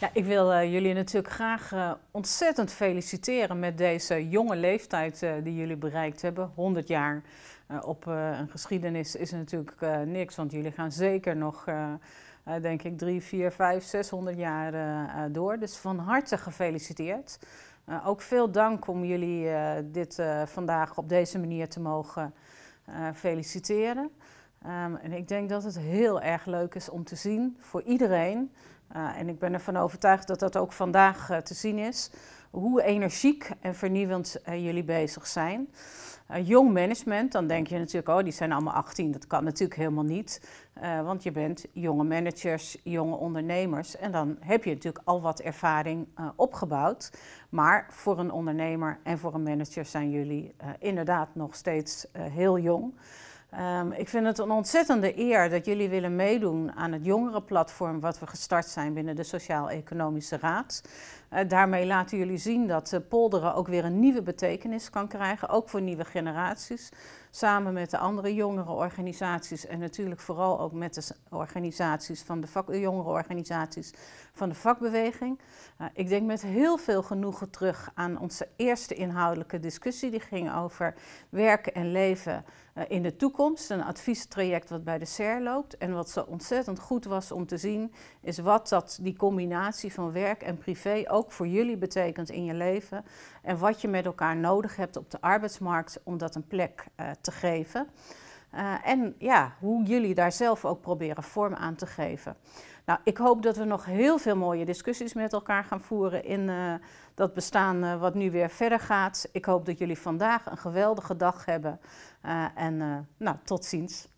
Ja, ik wil eh, jullie natuurlijk graag eh, ontzettend feliciteren met deze jonge leeftijd eh, die jullie bereikt hebben. 100 jaar op een geschiedenis is natuurlijk niks, want jullie gaan zeker nog, denk ik, 3, 4, 5, 600 jaar door. Dus van harte gefeliciteerd. ook veel dank om jullie dit vandaag op deze manier te mogen feliciteren. Ehm, en ik denk dat het heel erg leuk is om te zien voor iedereen. Eh, en ik ben ervan overtuigd dat dat ook vandaag eh, te zien is. Hoe energiek en vernieuwend eh, jullie bezig zijn. jong management, dan denk je natuurlijk, oh die zijn allemaal 18. Dat kan natuurlijk helemaal niet. want je bent jonge managers, jonge ondernemers. En dan heb je natuurlijk al wat ervaring opgebouwd. Maar voor een ondernemer en voor een manager zijn jullie inderdaad nog steeds heel jong. Ehm, ik vind het een ontzettende eer dat jullie willen meedoen aan het jongerenplatform wat we gestart zijn binnen de Sociaal-Economische Raad. Eh, daarmee laten jullie zien dat eh, polderen ook weer een nieuwe betekenis kan krijgen, ook voor nieuwe generaties samen met de andere jongerenorganisaties en natuurlijk vooral ook met de organisaties van de jongerenorganisaties van de vakbeweging. Nou, ik denk met heel veel genoegen terug aan onze eerste inhoudelijke discussie. Die ging over werk en leven eh, in de toekomst. Een adviestraject wat bij de SER loopt. En wat zo ontzettend goed was om te zien, is wat dat, die combinatie van werk en privé ook voor jullie betekent in je leven. En wat je met elkaar nodig hebt op de arbeidsmarkt om dat een plek uh, te te geven. Eh, en ja, hoe jullie daar zelf ook proberen vorm aan te geven. Nou, ik hoop dat we nog heel veel mooie discussies met elkaar gaan voeren in eh, dat bestaan eh, wat nu weer verder gaat. Ik hoop dat jullie vandaag een geweldige dag hebben. en nou, tot ziens.